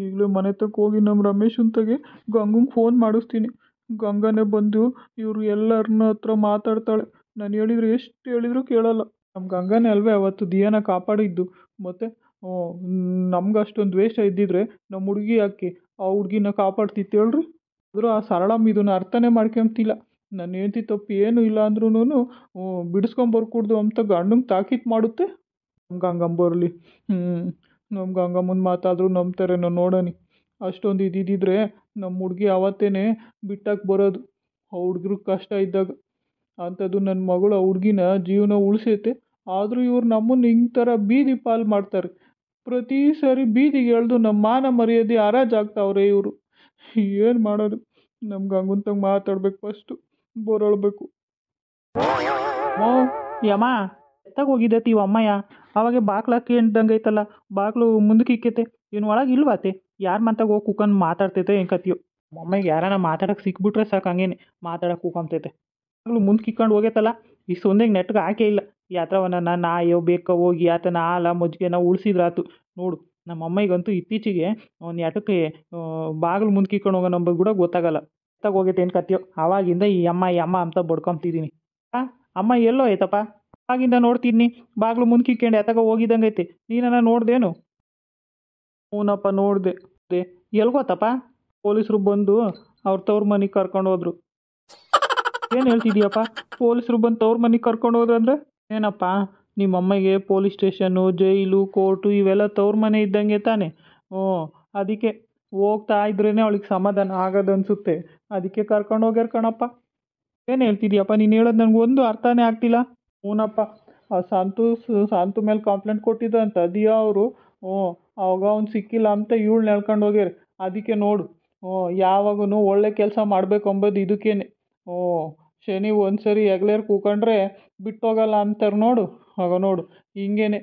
ಈಗಲೇ ಮನೆ ತಕ್ಕ ಹೋಗಿ ನಮ್ಮ ರಮೇಶ್ ಅಂತಗೆ ಗಂಗಂಗೆ ಫೋನ್ ಮಾಡಿಸ್ತೀನಿ ಗಂಗಾನೇ ಬಂದು ಇವರು ಎಲ್ಲರನ್ನ ಹತ್ರ ಮಾತಾಡ್ತಾಳೆ ನಾನು ಹೇಳಿದ್ರು ಎಷ್ಟು ಹೇಳಿದ್ರು ಕೇಳಲ್ಲ ನಮ್ಮ ಗಂಗಾನೇ ಅಲ್ವೇ ಅವತ್ತು ದಿಯಾನ ಕಾಪಾಡಿದ್ದು ಮತ್ತೆ ನಮ್ಗೆ ಅಷ್ಟೊಂದು ದ್ವೇಷ ಇದ್ದಿದ್ರೆ ನಮ್ಮ ಹುಡುಗಿ ಯಾಕೆ ಆ ಹುಡುಗಿನ ಕಾಪಾಡ್ತಿತ್ತು ಹೇಳ್ರಿ ಆದರೂ ಆ ಸರಳಮ್ಮ ಇದನ್ನು ಅರ್ಥನೇ ಮಾಡ್ಕೊಂತಿಲ್ಲ ನನ್ನ ಹೇಳ್ತಿ ತಪ್ಪು ಏನು ಇಲ್ಲ ಅಂದ್ರೂ ಬಿಡಿಸ್ಕೊಂಬರ್ಕೂಡ್ದು ಅಂತ ಗಂಡಂಗೆ ತಾಕೀತು ಮಾಡುತ್ತೆ ಗಂಗಂಬೋರಲ್ಲಿ ಹ್ಞೂ ನಮ್ಗೆ ಹಂಗೆ ಮುಂದೆ ನಂಬ್ತಾರೆ ನಂಬ್ತಾರೇನೋ ನೋಡೋಣ ಅಷ್ಟೊಂದು ಇದಿದ್ದಿದ್ರೆ ನಮ್ಮ ಹುಡುಗಿ ಅವತ್ತೇನೆ ಬಿಟ್ಟಾಕಿ ಬರೋದು ಆ ಹುಡ್ಗ್ರ ಕಷ್ಟ ಇದ್ದಾಗ ಅಂಥದ್ದು ನನ್ನ ಮಗಳು ಆ ಹುಡ್ಗಿನ ಜೀವನ ಉಳಿಸೈತೆ ಆದರೂ ಇವ್ರು ನಮ್ಮನ್ನು ಹಿಂಗೆ ಥರ ಬೀದಿ ಪಾಲು ಮಾಡ್ತಾರೆ ಪ್ರತಿ ಸಾರಿ ಬೀದಿಗೆ ಎಳೆದು ನಮ್ಮ ಮಾನ ಮರ್ಯಾದೆ ಆಗ್ತಾವ್ರೆ ಇವರು ಏನು ಮಾಡೋದು ನಮ್ಗೆ ಹಂಗಂತಂಗೆ ಮಾತಾಡ್ಬೇಕು ಫಸ್ಟು ಬೋರಳ್ಬೇಕು ಓ ಯಮ್ಮ ಎತ್ತಾಗ ಹೋಗಿದ್ದೆ ತೀವಮ್ಮಯ್ಯ ಆವಾಗೆ ಬಾಗ್ಲು ಹಾಕ್ಯಂಡ್ದಂಗೆ ಐತಲ್ಲ ಬಾಗಿಲು ಮುಂದಕ್ಕೆ ಇಕ್ಕೈತೆ ಇನ್ನು ಒಳಗೆ ಇಲ್ವಾತೆ ಯಾರು ಮಂತಾಗ ಹೋಗಿ ಕುಕ್ಕೊಂಡು ಮಾತಾಡ್ತೈತೆ ಏನು ಕತ್ತಿಯೋ ಮೊಮ್ಮೆಗೆ ಯಾರಾನ ಮಾತಾಡೋಕೆ ಸಿಕ್ಬಿಟ್ರೆ ಸಾಕು ಹಂಗೇನೆ ಮಾತಾಡಕ್ಕೆ ಕೂಕೊಂತೈತೆ ಬಾಗ್ಲು ಮುಂದಕ್ಕೆ ಇಕ್ಕೊಂಡು ಹೋಗೈತಲ್ಲ ಈ ಸೊಂದೆಗೆ ನೆಟ್ಗೆ ಹಾಕೇ ಇಲ್ಲ ಈ ನಾ ನಾಯೋ ಬೇಕೋ ಹೋಗಿ ಆತನ ಮಜ್ಜಿಗೆ ಮಜ್ಜಿಗೆನ ಉಳಿಸಿದ್ರಾತು ನೋಡು ನಮ್ಮ ಅಮ್ಮಗಂತೂ ಇತ್ತೀಚೆಗೆ ಒಂದು ಎಟಕ್ಕೆ ಬಾಗಿಲು ಮುಂದಕ್ಕೆ ಇಕ್ಕೊಂಡು ಹೋಗೋ ನಂಬರ್ ಕೂಡ ಗೊತ್ತಾಗಲ್ಲ ಹೋಗೈತೆ ಏನು ಕತ್ತಿಯೋ ಆವಾಗಿಂದ ಈ ಅಮ್ಮ ಈ ಅಮ್ಮ ಅಂತ ಬಡ್ಕೊತಿದ್ದೀನಿ ಆ ಅಮ್ಮ ಎಲ್ಲೋ ಆಯ್ತಪ್ಪ ಆಗಿಂದ ನೋಡ್ತಿದ್ನಿ ಬಾಗಿಲು ಮುಂದ್ಕಿಕ್ಕಂಡು ಹೋಗಿದ್ದಂಗೆ ಐತಿ ನೀನನ್ನ ನೋಡ್ದೇನು ಹ್ಞೂನಪ್ಪ ನೋಡಿದೆ ದೇ ಗೊತ್ತಪ್ಪ ಪೊಲೀಸರು ಬಂದು ಅವ್ರ ತವ್ರ ಮನೆಗೆ ಕರ್ಕೊಂಡು ಹೋದ್ರು ಏನು ಹೇಳ್ತಿದ್ಯಪ್ಪ ಪೊಲೀಸರು ಬಂದು ತವ್ರ ಮನೆಗೆ ಕರ್ಕೊಂಡು ಹೋದ್ರು ಅಂದರೆ ಏನಪ್ಪ ನಿಮ್ಮ ಅಮ್ಮಗೆ ಪೊಲೀಸ್ ಸ್ಟೇಷನ್ನು ಜೈಲು ಕೋರ್ಟು ಇವೆಲ್ಲ ತವ್ರ ಮನೆ ಇದ್ದಂಗೆ ತಾನೆ ಓ ಅದಕ್ಕೆ ಹೋಗ್ತಾ ಇದ್ರೇ ಅವಳಿಗೆ ಸಮಾಧಾನ ಆಗೋದು ಅನಿಸುತ್ತೆ ಅದಕ್ಕೆ ಕರ್ಕೊಂಡು ಹೋಗ್ಯಾರ ಕಣಪ್ಪ ಏನು ಹೇಳ್ತಿದ್ಯಪ್ಪ ನೀನು ಹೇಳೋದು ನನಗೆ ಒಂದು ಅರ್ಥನೇ ಆಗ್ತಿಲ್ಲ ಹ್ಞೂನಪ್ಪ ಸಂತು ಸಂತು ಮೇಲೆ ಕಂಪ್ಲೇಂಟ್ ಕೊಟ್ಟಿದ್ದೆ ಅಂತ ದಿಯಾ ಅವರು ಹ್ಞೂ ಅವಾಗ ಅವ್ನು ಸಿಕ್ಕಿಲ್ಲ ಅಂತ ಇವ್ಳು ನೆಳ್ಕೊಂಡು ಹೋಗ್ಯಾರ ಅದಕ್ಕೆ ನೋಡು ಹ್ಞೂ ಯಾವಾಗೂ ಒಳ್ಳೆ ಕೆಲಸ ಮಾಡಬೇಕು ಅಂಬೋದು ಇದಕ್ಕೇನೆ ಹ್ಞೂ ಶನಿ ಒಂದು ಸರಿ ಹೆಗ್ಲೇರು ಕೂಕೊಂಡ್ರೆ ಬಿಟ್ಟೋಗಲ್ಲ ಅಂತಾರೆ ನೋಡು ಆಗ ನೋಡು ಹಿಂಗೇನೆ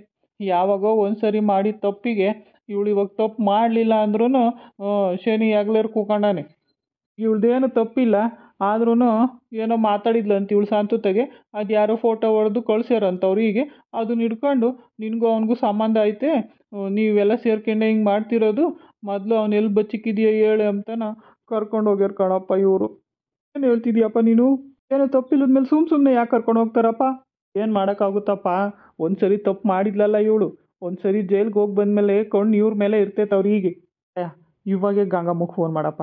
ಯಾವಾಗೋ ಒಂದು ಸರಿ ಮಾಡಿದ ತಪ್ಪಿಗೆ ಇವಳು ಇವಾಗ ತಪ್ಪು ಮಾಡಲಿಲ್ಲ ಅಂದ್ರೂ ಶನಿ ಹೆಗ್ಲೇರು ಕೂಕೊಂಡಾನೆ ಇವಳ್ದೇನು ತಪ್ಪಿಲ್ಲ ಆದ್ರೂ ಏನೋ ಮಾತಾಡಿದ್ಲಂತ ಇವಳು ಶಾಂತತೆಗೆ ಅದು ಯಾರೋ ಫೋಟೋ ಹೊಡೆದು ಕಳ್ಸ್ಯಾರಂತ ಹೀಗೆ ಅದನ್ನ ಹಿಡ್ಕೊಂಡು ನಿನಗೂ ಅವನಿಗೂ ಸಂಬಂಧ ಐತೆ ನೀವೆಲ್ಲ ಸೇರ್ಕೊಂಡೆ ಹಿಂಗೆ ಮಾಡ್ತಿರೋದು ಮೊದಲು ಅವನು ಎಲ್ಲಿ ಬಚ್ಚಿಕ್ಕಿದೆಯಾ ಹೇಳಿ ಅಂತನ ಕರ್ಕೊಂಡು ಹೋಗ್ಯಾರ ಕಣಪ್ಪ ಇವರು ಏನು ಹೇಳ್ತಿದ್ಯಪ್ಪ ನೀನು ಏನೋ ತಪ್ಪಿಲ್ಲದ ಮೇಲೆ ಸುಮ್ಮ ಸುಮ್ಮನೆ ಯಾಕೆ ಕರ್ಕೊಂಡು ಹೋಗ್ತಾರಪ್ಪ ಏನು ಮಾಡೋಕ್ಕಾಗುತ್ತಪ್ಪ ಒಂದು ಸರಿ ತಪ್ಪು ಮಾಡಿದ್ಲಲ್ಲ ಇವಳು ಒಂದು ಸರಿ ಜೈಲಿಗೆ ಹೋಗಿ ಮೇಲೆ ಕಣ್ಣು ಇವ್ರ ಮೇಲೆ ಇರ್ತೈತೆ ಅವ್ರು ಹೀಗೆ ಇವಾಗೆ ಗಂಗಮ್ಮಗೆ ಫೋನ್ ಮಾಡಪ್ಪ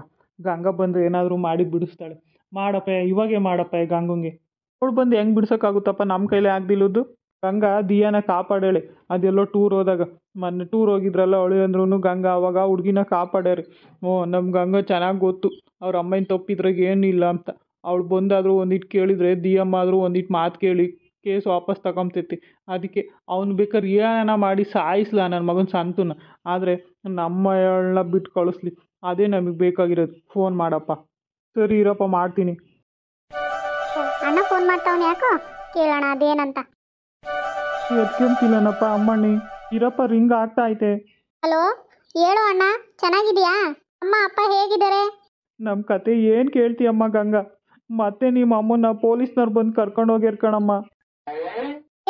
ಗಂಗಾ ಬಂದರೆ ಏನಾದರೂ ಮಾಡಿ ಬಿಡಿಸ್ತಾಳೆ ಮಾಡಪ್ಪ ಇವಾಗೆ ಮಾಡಪ್ಪ ಗಂಗಂಗೆ ಅವ್ಳು ಬಂದು ಹೆಂಗೆ ಬಿಡ್ಸೋಕ್ಕಾಗುತ್ತಪ್ಪ ನಮ್ಮ ಕೈಲೇ ಆಗದಿಲ್ಲದ್ದು ಗಂಗಾ ದಿಯಾನ ಕಾಪಾಡೇಳಿ ಅದೆಲ್ಲೋ ಟೂರ್ ಹೋದಾಗ ಮೊನ್ನೆ ಟೂರ್ ಹೋಗಿದ್ರಲ್ಲ ಅವಳು ಅಂದ್ರೂ ಗಂಗಾ ಅವಾಗ ಹುಡುಗಿನ ಕಾಪಾಡ್ಯಾರಿ ಓ ನಮ್ಮ ಗಂಗ ಚೆನ್ನಾಗಿ ಗೊತ್ತು ಅವ್ರ ಅಮ್ಮನ ತಪ್ಪಿದ್ರಾಗ ಏನಿಲ್ಲ ಅಂತ ಅವಳು ಬಂದಾದರೂ ಒಂದಿಟ್ಟು ಕೇಳಿದರೆ ದಿಯಮ್ಮ ಆದರೂ ಒಂದಿಟ್ಟು ಮಾತು ಕೇಳಿ ಕೇಸ್ ವಾಪಸ್ ತಗೊಂತೈತಿ ಅದಕ್ಕೆ ಅವ್ನು ಬೇಕಾದ್ರೆ ಏನಾನ ಮಾಡಿ ಸಾಯಿಸ್ಲ ನನ್ನ ಮಗನ ಸಂತನ ಆದರೆ ನಮ್ಮ ಬಿಟ್ಟು ಕಳಿಸ್ಲಿ ಅದೇ ನಮಗೆ ಬೇಕಾಗಿರೋದು ಫೋನ್ ಮಾಡಪ್ಪ ಸರಿ ಇರಪ್ಪ ಮಾಡ್ತೀನಿ ಅಣ್ಣ ಫೋನ್ ಮಾಡ್ತಾವನ್ ಯಾಕೋ ಕೇಳೋಣ ಅದೇನಂತ ಎತ್ಕೊಂತಿಲ್ಲನಪ್ಪ ಅಮ್ಮಣ್ಣಿ ಇರಪ್ಪ ರಿಂಗ್ ಆಗ್ತಾ ಐತೆ ಹಲೋ ಹೇಳು ಅಣ್ಣ ಚೆನ್ನಾಗಿದ್ಯಾ ಅಮ್ಮ ಅಪ್ಪ ಹೇಗಿದ್ದಾರೆ ನಮ್ಮ ಕತೆ ಏನು ಅಮ್ಮ ಗಂಗಾ ಮತ್ತೆ ನಿಮ್ಮ ಅಮ್ಮನ ಪೊಲೀಸ್ನವ್ರು ಬಂದು ಕರ್ಕೊಂಡು ಹೋಗಿ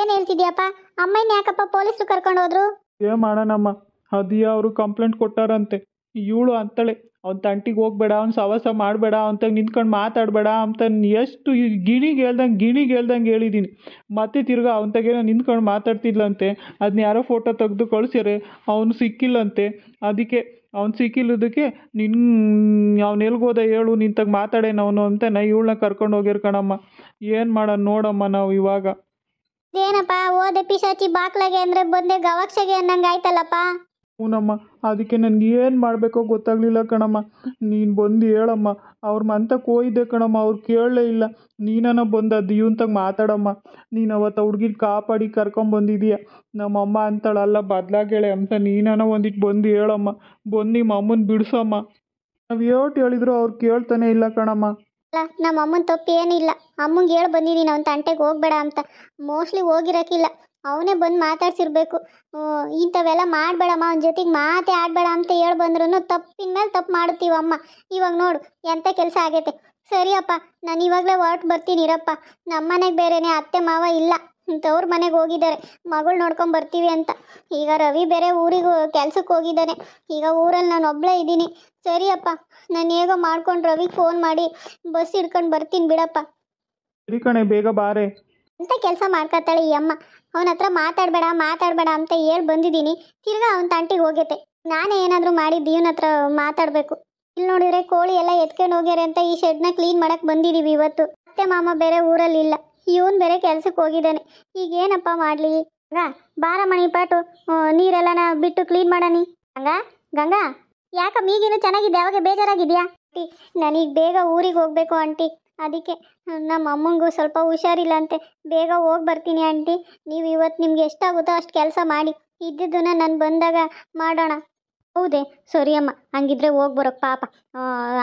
ಏನು ಏನ್ ಹೇಳ್ತಿದ್ಯಪ್ಪ ಅಮ್ಮನ್ ಯಾಕಪ್ಪ ಪೊಲೀಸರು ಕರ್ಕೊಂಡು ಹೋದ್ರು ಏನ್ ಮಾಡೋಣಮ್ಮ ಅದಿಯ ಅವರು ಕಂಪ್ಲೇಂಟ್ ಕೊಟ್ಟಾರಂತೆ ಇವಳು ಅಂತಳೆ ಅವ್ನ ತಂಟಿಗೆ ಹೋಗ್ಬೇಡ ಅವ್ನು ಸವಾಸ ಮಾಡಬೇಡ ಅಂತ ನಿಂತ್ಕೊಂಡು ಮಾತಾಡಬೇಡ ಅಂತ ಎಷ್ಟು ಗಿಣಿಗೆ ಹೇಳ್ದಂಗೆ ಗಿಣಿಗೆ ಹೇಳ್ದಂಗೆ ಹೇಳಿದ್ದೀನಿ ಮತ್ತೆ ತಿರ್ಗಿ ಅವನ್ತಾಗೇನೋ ನಿಂತ್ಕೊಂಡು ಮಾತಾಡ್ತಿದ್ಲಂತೆ ಅದನ್ನ ಯಾರೋ ಫೋಟೋ ತೆಗೆದು ಕಳ್ಸ್ಯಾರೆ ಅವನು ಸಿಕ್ಕಿಲ್ಲಂತೆ ಅದಕ್ಕೆ ಅವ್ನು ಸಿಕ್ಕಿಲ್ಲದಕ್ಕೆ ನಿನ್ನ ಅವ್ನು ಎಲ್ಗೋದ ಹೇಳು ನಿಂತಾಗ ಮಾತಾಡೇನು ಅವನು ಅಂತ ನಾ ಇವಳನ್ನ ಕರ್ಕೊಂಡು ಹೋಗಿರ್ ಕಣಮ್ಮ ಏನು ಮಾಡೋಣ ನೋಡಮ್ಮ ನಾವು ಇವಾಗ ಏನಪ್ಪ ಓದೆ ಪಿಶಾಚಿ ಬಾಕ್ಲಾಗೆ ಅಂದರೆ ಬಂದೆ ಗವಾಕ್ಷಗೆ ಅನ್ನಂಗೆ ಆಯ್ತಲ್ಲಪ್ಪ ಹ್ಞೂನಮ್ಮ ಅದಕ್ಕೆ ನನಗೆ ಏನು ಮಾಡಬೇಕೋ ಗೊತ್ತಾಗಲಿಲ್ಲ ಕಣಮ್ಮ ನೀನು ಬಂದು ಹೇಳಮ್ಮ ಅವ್ರ ಮಂತಕ್ಕೆ ಹೋಯ್ದೆ ಕಣಮ್ಮ ಅವ್ರು ಕೇಳಲೇ ಇಲ್ಲ ನೀನನ ಬಂದ ಅದು ಇವಂತಾಗ ಮಾತಾಡಮ್ಮ ನೀನು ಅವತ್ತು ಆ ಕಾಪಾಡಿ ಕರ್ಕೊಂಬಂದಿದೀಯ ನಮ್ಮಮ್ಮ ಅಂತಾಳಲ್ಲ ಬದಲಾಗೇಳೆ ಅಂತ ನೀನನ ಒಂದಿಟ್ಟು ಬಂದು ಹೇಳಮ್ಮ ಬಂದು ನಿಮ್ಮ ಅಮ್ಮನ ಬಿಡಿಸಮ್ಮ ನಾವು ಏಟು ಹೇಳಿದ್ರು ಅವ್ರು ಕೇಳ್ತಾನೆ ಇಲ್ಲ ಕಣಮ್ಮ ಅಲ್ಲ ನಮ್ಮ ಅಮ್ಮನ ತಪ್ಪು ಏನಿಲ್ಲ ಅಮ್ಮಂಗೆ ಹೇಳಿ ಬಂದಿದ್ದೀನಿ ಅವನ ತಂಟೆಗೆ ಹೋಗ್ಬೇಡ ಅಂತ ಮೋಸ್ಟ್ಲಿ ಹೋಗಿರೋಕ್ಕಿಲ್ಲ ಅವನೇ ಬಂದು ಮಾತಾಡ್ಸಿರ್ಬೇಕು ಇಂಥವೆಲ್ಲ ಮಾಡಬೇಡಮ್ಮ ಅವನ ಜೊತೆಗೆ ಮಾತೇ ಆಡಬೇಡ ಅಂತ ಹೇಳಿ ಬಂದ್ರು ತಪ್ಪಿನ ಮೇಲೆ ತಪ್ಪು ಮಾಡ್ತೀವಮ್ಮ ಇವಾಗ ನೋಡು ಎಂಥ ಕೆಲಸ ಆಗೈತೆ ಸರಿಯಪ್ಪ ನಾನು ಇವಾಗಲೇ ಹೊರಟು ಬರ್ತೀನಿ ಇರಪ್ಪ ನಮ್ಮನೆಗೆ ಬೇರೆನೇ ಅತ್ತೆ ಮಾವ ಇಲ್ಲ ಅವ್ರ ಮನೆಗೆ ಹೋಗಿದ್ದಾರೆ ಮಗಳು ನೋಡ್ಕೊಂಡು ಬರ್ತೀವಿ ಅಂತ ಈಗ ರವಿ ಬೇರೆ ಊರಿಗೆ ಕೆಲ್ಸಕ್ಕೆ ಹೋಗಿದ್ದಾನೆ ಈಗ ಊರಲ್ಲಿ ನಾನು ಒಬ್ಬಳೇ ಇದ್ದೀನಿ ಸರಿಯಪ್ಪ ನಾನು ಹೇಗೋ ಮಾಡ್ಕೊಂಡು ರವಿಗೆ ಫೋನ್ ಮಾಡಿ ಬಸ್ ಹಿಡ್ಕೊಂಡು ಬರ್ತೀನಿ ಬಿಡಪ್ಪ ಸರಿ ಕಣೆ ಬೇಗ ಬಾರೆ ಅಂತ ಕೆಲಸ ಮಾಡ್ಕೊತಾಳೆ ಈ ಅಮ್ಮ ಅವನ ಹತ್ರ ಮಾತಾಡಬೇಡ ಮಾತಾಡಬೇಡ ಅಂತ ಹೇಳಿ ಬಂದಿದ್ದೀನಿ ತಿರ್ಗಾ ಅವನ ತಂಟಿಗೆ ಹೋಗೈತೆ ನಾನೇ ಏನಾದರೂ ಮಾಡಿ ಹತ್ರ ಮಾತಾಡಬೇಕು ಇಲ್ಲಿ ನೋಡಿದ್ರೆ ಕೋಳಿ ಎಲ್ಲ ಎತ್ಕೊಂಡು ಹೋಗ್ಯಾರೆ ಅಂತ ಈ ಶೆಡ್ನ ಕ್ಲೀನ್ ಮಾಡಕ್ಕೆ ಬಂದಿದ್ದೀವಿ ಇವತ್ತು ಮತ್ತೆ ಮಾಮ ಬೇರೆ ಊರಲ್ಲಿ ಇಲ್ಲ ಇವನು ಬೇರೆ ಕೆಲ್ಸಕ್ಕೆ ಹೋಗಿದ್ದಾನೆ ಈಗ ಏನಪ್ಪ ಮಾಡಲಿ ಹಂಗ ಬಾರ ಮಣಿ ಪಾಟು ನಾ ಬಿಟ್ಟು ಕ್ಲೀನ್ ಮಾಡನಿ ಗಂಗಾ ಗಂಗಾ ಯಾಕ ಮೀಗಿನ ಚೆನ್ನಾಗಿದೆ ಯಾವಾಗ ಬೇಜಾರಾಗಿದ್ಯಾ ಆಂಟಿ ನನಗೆ ಬೇಗ ಊರಿಗೆ ಹೋಗಬೇಕು ಆಂಟಿ ಅದಕ್ಕೆ ನಮ್ಮ ಅಮ್ಮಂಗೂ ಸ್ವಲ್ಪ ಹುಷಾರಿಲ್ಲ ಅಂತೆ ಬೇಗ ಹೋಗಿ ಬರ್ತೀನಿ ಆಂಟಿ ನೀವು ಇವತ್ತು ನಿಮ್ಗೆ ಎಷ್ಟಾಗುತ್ತೋ ಅಷ್ಟು ಕೆಲಸ ಮಾಡಿ ಇದ್ದಿದ್ದನ್ನು ನಾನು ಬಂದಾಗ ಮಾಡೋಣ ಹೌದೇ ಸರಿ ಅಮ್ಮ ಹಂಗಿದ್ರೆ ಹೋಗಿ ಬರೋಕೆ ಪಾಪ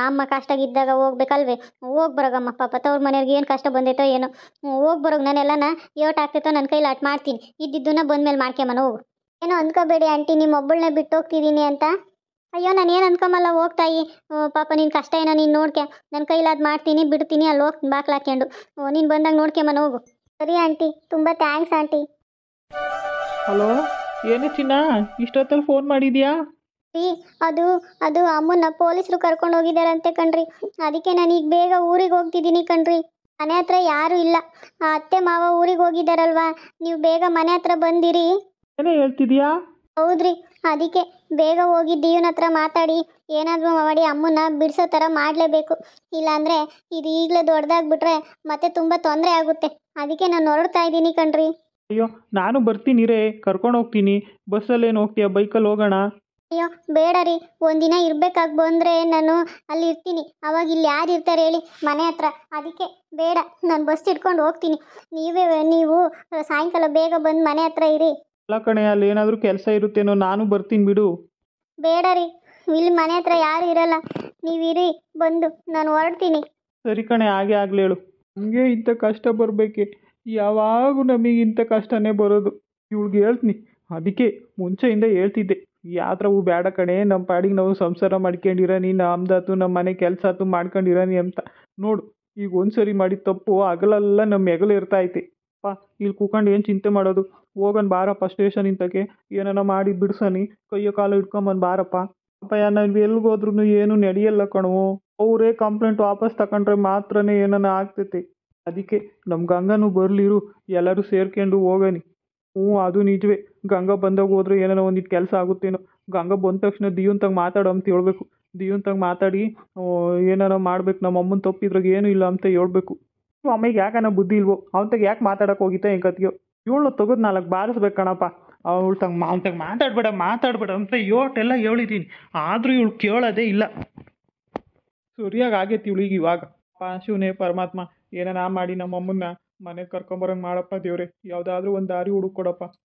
ಅಮ್ಮ ಕಷ್ಟ ಇದ್ದಾಗ ಹೋಗ್ಬೇಕಲ್ವೇ ಹೋಗಿ ಬರೋಗಮ್ಮ ಪಾಪ ತವ್ರ ಮನೆಯವ್ರಿಗೆ ಏನು ಕಷ್ಟ ಬಂದೈತೋ ಏನೋ ಹೋಗಿ ಬರೋಗಿ ನಾನೆಲ್ಲನ ಏಟ್ ಆಗ್ತೈತೋ ನನ್ನ ಕೈಲಿ ಅಟ್ ಮಾಡ್ತೀನಿ ಇದ್ದಿದ್ದನ್ನ ಮೇಲೆ ಮಾಡ್ಕೊಂಬನ ಹೋಗು ಏನೋ ಅಂದ್ಕೋಬೇಡಿ ಆಂಟಿ ನಿಮ್ಮ ಒಬ್ಬಳನ್ನೇ ಬಿಟ್ಟು ಹೋಗ್ತಿದ್ದೀನಿ ಅಂತ ಅಯ್ಯೋ ನಾನು ಏನು ಅನ್ಕೊಂಬಲ್ಲ ಹೋಗ್ತಾಯಿ ಪಾಪ ನಿನ್ನ ಕಷ್ಟ ಏನೋ ನೀನು ನೋಡ್ಕೆ ನನ್ನ ಅದು ಮಾಡ್ತೀನಿ ಬಿಡ್ತೀನಿ ಅಲ್ಲಿ ಹೋಗಿ ಬಾಕ್ಲು ನೀನು ಬಂದಾಗ ನೋಡ್ಕೊಂಬನ ಹೋಗು ಸರಿ ಆಂಟಿ ತುಂಬ ಥ್ಯಾಂಕ್ಸ್ ಆಂಟಿ ಹಲೋ ಏನು ಚಿನ್ನ ಇಷ್ಟೊತ್ತಲ್ಲಿ ಫೋನ್ ಮಾಡಿದ್ಯಾ ಅದು ಅದು ಅಮ್ಮನ್ನ ಪೊಲೀಸರು ಕರ್ಕೊಂಡು ಅಂತೆ ಕಣ್ರಿ ಅದಕ್ಕೆ ನಾನು ಈಗ ಬೇಗ ಊರಿಗೆ ಹೋಗ್ತಿದ್ದೀನಿ ಕಣ್ರಿ ಮನೆ ಹತ್ರ ಯಾರೂ ಇಲ್ಲ ಅತ್ತೆ ಮಾವ ಊರಿಗೆ ಹೋಗಿದ್ದಾರಲ್ವಾ ನೀವು ಬೇಗ ಮನೆ ಹತ್ರ ಬಂದಿರಿ ಹೇಳ್ತಿದ್ಯಾ ಹೌದ್ರಿ ಅದಕ್ಕೆ ಬೇಗ ಹೋಗಿ ದೀವನ ಹತ್ರ ಮಾತಾಡಿ ಏನಾದರೂ ಮಾಡಿ ಅಮ್ಮನ್ನ ಬಿಡಿಸೋ ಥರ ಮಾಡಲೇಬೇಕು ಇಲ್ಲಾಂದರೆ ಇದು ಈಗಲೇ ದೊಡ್ಡದಾಗ್ಬಿಟ್ರೆ ಮತ್ತೆ ತುಂಬ ತೊಂದರೆ ಆಗುತ್ತೆ ಅದಕ್ಕೆ ನಾನು ಹೊರಡ್ತಾ ಇದ್ದೀನಿ ಕಣ್ರಿ ಅಯ್ಯೋ ನಾನು ಬರ್ತೀನಿ ರೇ ಕರ್ಕೊಂಡು ಹೋಗ್ತೀನಿ ಏನು ಹೋಗ್ತೀಯಾ ಬೈಕಲ್ಲಿ ಹೋಗೋಣ ಅಯ್ಯೋ ಬೇಡ ರೀ ಒಂದಿನ ಇರ್ಬೇಕಾಗಿ ಬಂದ್ರೆ ನಾನು ಅಲ್ಲಿ ಇರ್ತೀನಿ ಅವಾಗ ಇಲ್ಲಿ ಯಾರು ಇರ್ತಾರೆ ಹೇಳಿ ಮನೆ ಹತ್ರ ಅದಕ್ಕೆ ಬೇಡ ನಾನು ಬಸ್ ಇಟ್ಕೊಂಡು ಹೋಗ್ತೀನಿ ನೀವೇ ನೀವು ಸಾಯಂಕಾಲ ಬೇಗ ಬಂದು ಮನೆ ಹತ್ರ ಇರಿ ಅಲ್ಲ ಕಣೆ ಅಲ್ಲಿ ಏನಾದರೂ ಕೆಲಸ ಇರುತ್ತೇನೋ ನಾನು ಬರ್ತೀನಿ ಬಿಡು ಬೇಡ ರೀ ಇಲ್ಲಿ ಮನೆ ಹತ್ರ ಯಾರು ಇರಲ್ಲ ನೀವಿರಿ ಬಂದು ನಾನು ಹೊರಡ್ತೀನಿ ಸರಿ ಕಣೆ ಹಾಗೆ ಆಗಲಿ ಹೇಳು ಹಂಗೆ ಇಂಥ ಕಷ್ಟ ಬರಬೇಕೆ ಯಾವಾಗೂ ನಮಗೆ ಇಂಥ ಕಷ್ಟನೇ ಬರೋದು ಇವ್ಳಿಗೆ ಹೇಳ್ತೀನಿ ಅದಕ್ಕೆ ಮುಂಚೆಯಿಂದ ಹೇಳ್ತಿದ್ದೆ ಯಾವ ಹೂ ಬೇಡ ಕಣೆ ನಮ್ಮ ಪಾಡಿಗೆ ನಾವು ಸಂಸಾರ ಮಾಡ್ಕೊಂಡಿರ ನೀನು ನಮ್ದಾತು ನಮ್ಮ ಮನೆ ಕೆಲಸ ಆತು ಮಾಡ್ಕೊಂಡಿರ ನೀ ಅಂತ ನೋಡು ಈಗ ಒಂದ್ಸರಿ ಸರಿ ಮಾಡಿದ ತಪ್ಪು ಹಗಲೆಲ್ಲ ನಮ್ಮ ಹೆಗಲು ಇರ್ತಾ ಐತಿ ಪಾ ಇಲ್ಲಿ ಕೂಕೊಂಡು ಏನು ಚಿಂತೆ ಮಾಡೋದು ಹೋಗೋಣ ಬಾರಪ್ಪ ಸ್ಟೇಷನ್ ಇಂತಕ್ಕೆ ಏನಾರ ಮಾಡಿ ಬಿಡ್ಸನಿ ಕೈಯೋ ಕಾಲು ಹಿಡ್ಕೊಂಬಂದು ಬಾರಪ್ಪ ಅಪ್ಪಯ್ಯ ನಾವು ಎಲ್ಗೋದ್ರೂ ಏನು ನಡೆಯಲ್ಲ ಕಣವು ಅವರೇ ಕಂಪ್ಲೇಂಟ್ ವಾಪಸ್ ತಕೊಂಡ್ರೆ ಮಾತ್ರನೇ ಏನಾರ ಆಗ್ತೈತಿ ಅದಕ್ಕೆ ನಮ್ಮ ಗಂಗನೂ ಬರ್ಲಿರು ಎಲ್ಲರೂ ಸೇರ್ಕೊಂಡು ಹೋಗನಿ ಹ್ಞೂ ಅದು ನಿಜವೇ ಗಂಗ ಬಂದಾಗ ಹೋದ್ರೆ ಏನೇನೋ ಒಂದಿಟ್ಟು ಕೆಲಸ ಆಗುತ್ತೇನೋ ಗಂಗ ಬಂದ ತಕ್ಷಣ ದಿಯುಂತಾಗ ಮಾತಾಡು ಅಂತ ಹೇಳ್ಬೇಕು ದಿಯುಂತಾಗ ಮಾತಾಡಿ ಏನಾರ ಮಾಡ್ಬೇಕು ನಮ್ಮ ಅಮ್ಮನ ತಪ್ಪಿದ್ರಾಗ ಏನೂ ಇಲ್ಲ ಅಂತ ಹೇಳ್ಬೇಕು ಅಮ್ಮಗೆ ಯಾಕನ ಬುದ್ಧಿ ಇಲ್ವೋ ಅವನ್ತಾಗ ಯಾಕೆ ಮಾತಾಡಕ್ಕೆ ಹೋಗಿತ್ತ ಹೆಂಗೆ ಕಥೆ ಇವಳು ತೆಗೆದು ನಾಲ್ಕು ಬಾರಿಸ್ಬೇಕು ಕಣಪ್ಪ ಅವಳು ತಂಗ ಅವ್ನ ಮಾತಾಡ್ಬೇಡ ಮಾತಾಡ್ಬೇಡ ಅಂತ ಯೋಟೆಲ್ಲ ಹೇಳಿದ್ದೀನಿ ಆದರೂ ಇವಳು ಕೇಳೋದೇ ಇಲ್ಲ ಸರಿಯಾಗಿ ಆಗೈತಿ ಇವಳಿಗೆ ಇವಾಗ ಶಿವನೇ ಪರಮಾತ್ಮ ಏನಾರ ಮಾಡಿ ನಮ್ಮ ಅಮ್ಮನ್ನ ಮನೆಗೆ ಕರ್ಕೊಂಬರಂಗೆ ಮಾಡಪ್ಪ ದೇವ್ರೆ ಯಾವುದಾದ್ರೂ ಒಂದು ದಾರಿ ಕೊಡಪ್ಪ